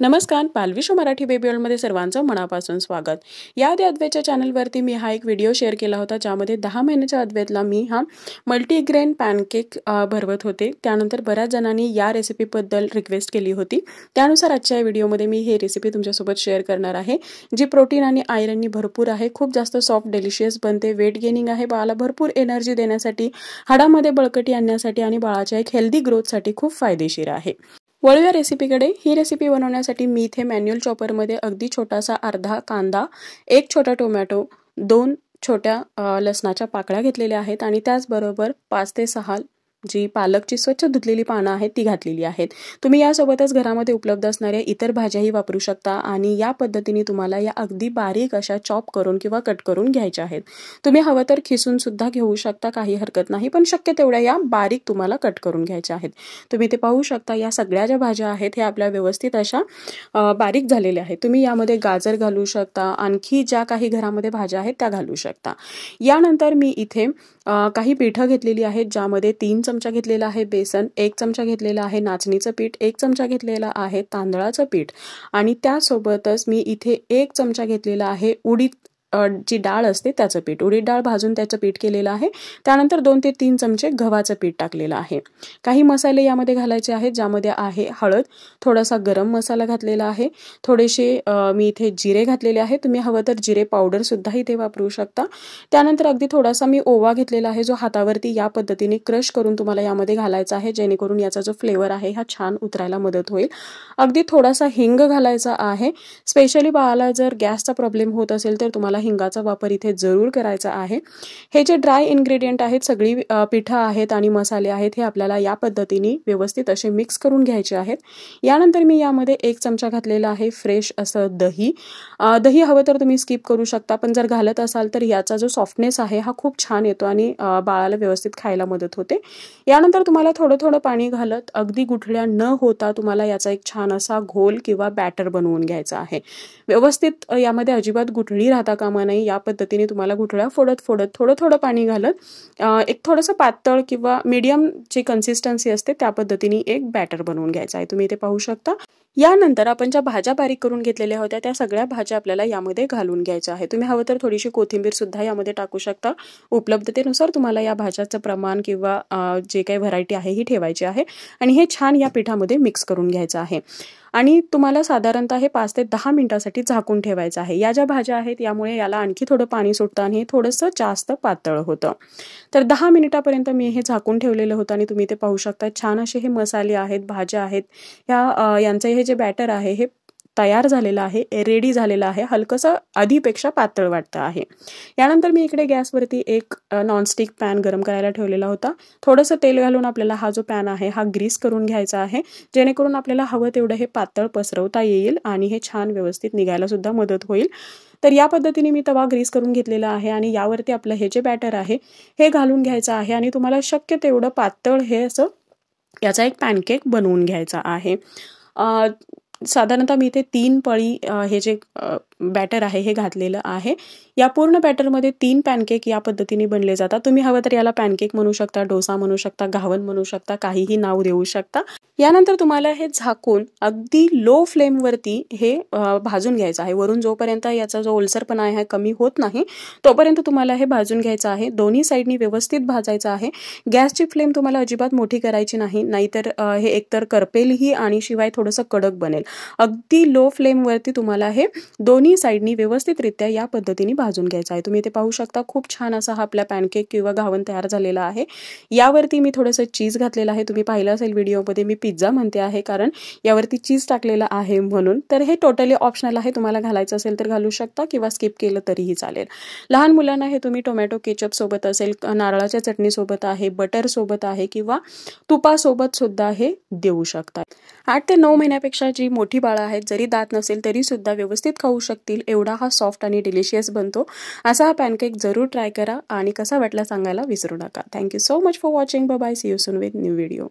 नमस्कार पालवीशो मराठी बेबी मे सर्वांचं मनापासून स्वागत या आधी अद्वैतच्या चॅनलवरती मी हा एक व्हिडिओ शेअर केला होता ज्यामध्ये दहा महिन्याच्या अद्वैतला मी हा मल्टीग्रेन पॅनकेक भरवत होते त्यानंतर बऱ्याच जणांनी या रेसिपीबद्दल रिक्वेस्ट केली होती त्यानुसार आजच्या व्हिडिओमध्ये मी हे रेसिपी तुमच्यासोबत शेअर करणार आहे जी प्रोटीन आणि आयरननी भरपूर आहे खूप जास्त सॉफ्ट डेलिशियस बनते वेट गेनिंग आहे बाळाला भरपूर एनर्जी देण्यासाठी हाडामध्ये बळकटी आणण्यासाठी आणि बाळाच्या एक हेल्दी ग्रोथसाठी खूप फायदेशीर आहे वळूया रेसिपीकडे ही रेसिपी बनवण्यासाठी मी इथे मॅन्युअल चॉपरमध्ये अगदी छोटासा अर्धा कांदा एक छोटा टोमॅटो दोन छोट्या लसणाच्या पाकळ्या घेतलेल्या आहेत आणि त्याचबरोबर पाच ते सहा जी पालक पालकची स्वच्छ धुतले पान है ती घातलेली तुम्हें तुम्ही घर घरामध्ये उपलब्ध असणाऱ्या इतर ही वपरू शकता आणि या पद्धतीने तुम्हारा या अगदी बारीक अशा चॉप करून किंवा कट करून घ्यायच्या आहेत तुम्ही हवं तर खिसून घेऊ शकता काही हरकत नहीं पन शक्य या बारीक तुम्हारा कट करून घ्यायच्या आहेत तुम्ही ते शकता हा सगळ्या ज्या भाजा है आप व्यवस्थित अशा बारीक है तुम्हें तुम्ही गाजर घू शता आणखी ज्या काही घरामध्ये भाज्या आहेत त्या शकता यानंतर मी इधे काही पिठं घेतलेली आहेत ज्यामध्ये तीन चमचा घेतलेला आहे बेसन एक चमचा घेतलेला आहे नाचणीचं पीठ एक चमचा घेतलेला आहे तांदळाचं पीठ आणि त्यासोबतच मी इथे एक चमचा घेतलेला आहे उडीद जी डाळ असते त्याचं पीठ उडीद डाळ भाजून त्याचं पीठ केलेलं आहे त्यानंतर दोन ते तीन चमचे गव्हाचं पीठ टाकलेलं आहे काही मसाले यामध्ये घालायचे आहेत ज्यामध्ये आहे हळद थोडासा गरम मसाला घातलेला आहे थोडेसे मी इथे जिरे घातलेले आहे तुम्ही हवं तर जिरे पावडरसुद्धा इथे वापरू शकता त्यानंतर अगदी थोडासा मी ओवा घेतलेला आहे जो हातावरती या पद्धतीने क्रश करून तुम्हाला यामध्ये घालायचा आहे जेणेकरून याचा जो फ्लेवर आहे हा छान उतरायला मदत होईल अगदी थोडासा हिंग घालायचा आहे स्पेशली बाळाला जर गॅसचा प्रॉब्लेम होत असेल तर तुम्हाला आपल्याला हिंगाचा वापर इथे जरूर करायचा आहे हे जे ड्राय इन्ग्रेडियंट आहेत सगळी पिठं आहेत आणि मसाले आहेत हे आपल्याला या पद्धतीने व्यवस्थित असे मिक्स करून घ्यायचे आहेत यानंतर मी यामध्ये एक चमचा घातलेला आहे फ्रेश असं दही दही हवं तर तुम्ही स्किप करू शकता पण जर घालत असाल तर याचा जो सॉफ्टनेस आहे हा खूप छान येतो आणि बाळाला व्यवस्थित खायला मदत होते यानंतर तुम्हाला थोडं थोडं पाणी घालत अगदी गुठळ्या न होता तुम्हाला याचा एक छान असा घोल किंवा बॅटर बनवून घ्यायचा आहे व्यवस्थित यामध्ये अजिबात गुठळी राहता का कामा नहीं या पद्धति ने तुम्हारा घुटड़ा फोडत फोडत थोड़ा थोड़ा पानी घालत एक थोड़स पातळ कि मीडियम जी कन्सिस्टन्सी पद्धति त्या एक बैटर बनवन घ्यायचा आहे पहू इथे पाहू शकता यानंतर आपण ज्या भाज्या बारीक करून घेतलेल्या सग्या भाजा अपने भाज्या आपल्याला यामध्ये घालून घ्यायच्या आहे तुम्ही हवं तर टाकू शकता उपलब्धतेनुसार तुम्हारा या भाजाच प्रमाण कि जे काही वरायटी है ही है और छान य पीठा मिक्स करूँ घ आणि तुम्हाला साधारणतः हे पाच ते दहा मिनिटासाठी झाकून ठेवायचं आहे या ज्या भाज्या आहेत यामुळे याला आणखी थोडं पाणी सुटतं आणि हे थोडंसं जास्त पातळ होतं तर दहा मिनिटापर्यंत मी हे झाकून ठेवलेलं होतं आणि तुम्ही ते पाहू शकता छान असे हे मसाले आहेत भाज्या आहेत ह्या यांचं हे जे बॅटर आहे हे तयार झालेला आहे रेडी झालेला आहे हलकंसं आधीपेक्षा पातळ वाटतं आहे यानंतर मी इकडे गॅसवरती एक नॉनस्टिक पॅन गरम करायला ठेवलेला होता थोडंसं तेल घालून आपल्याला हा जो पॅन आहे हा ग्रीस करून घ्यायचा आहे जेणेकरून आपल्याला हवं तेवढं हे पातळ पसरवता येईल आणि हे छान व्यवस्थित निघायलासुद्धा मदत होईल तर या पद्धतीने मी तवा ग्रीस करून घेतलेला आहे आणि यावरती आपलं हे जे बॅटर आहे हे घालून घ्यायचं आहे आणि तुम्हाला शक्य तेवढं पातळ हे असं याचा एक पॅनकेक बनवून घ्यायचा आहे साधारणतः मी इथे तीन पळी हे जे बैटर आहे हे घातलेलं आहे या पूर्ण बैटर बॅटरमध्ये तीन पॅनकेक या पद्धतीने बनले जातात तुम्ही हवं तर याला पॅनकेक म्हणू शकता डोसा म्हणू शकता घावन म्हणू शकता काहीही नाव देऊ शकता यानंतर तुम्हाला हे झाकून अगदी लो फ्लेमवरती हे भाजून घ्यायचं आहे वरून जोपर्यंत याचा जो ओलसरपणा आहे कमी होत नाही तोपर्यंत तुम्हाला हे भाजून घ्यायचं आहे दोन्ही साईडनी व्यवस्थित भाजायचं आहे गॅसची फ्लेम तुम्हाला अजिबात मोठी करायची नाही नाहीतर हे एकतर करपेलही आणि शिवाय थोडंसं कडक बनेल अगदी लो फ्लेमवरती तुम्हाला हे दोन्ही दोन्ही साईडनी व्यवस्थितरित्या या पद्धतीने भाजून घ्यायचा आहे तुम्ही इथे पाहू शकता खूप छान असा हा आपला पॅनकेक किंवा घावन तयार झालेला आहे यावरती मी थोडंसं चीज घातलेलं आहे तुम्ही पाहिलं असेल व्हिडिओमध्ये मी पिझ्झा म्हणते आहे कारण यावरती चीज टाकलेला आहे म्हणून तर हे टोटली ऑप्शनल आहे तुम्हाला घालायचं असेल तर घालू शकता किंवा स्किप केलं तरीही चालेल लहान मुलांना हे तुम्ही टोमॅटो केचप सोबत असेल नारळाच्या चटणीसोबत आहे बटर सोबत आहे किंवा तुपासोबत सुद्धा हे देऊ शकता आठ ते नऊ महिन्यापेक्षा जी मोठी बाळं आहेत जरी दात नसेल तरी सुद्धा व्यवस्थित खाऊ शकतात शकतील एवढा हा सॉफ्ट आणि डिलिशियस बनतो असा हा पॅनकेक जरूर ट्राय करा आणि कसा वाटला सांगायला विसरू नका thank you so much for watching bye see you soon with new video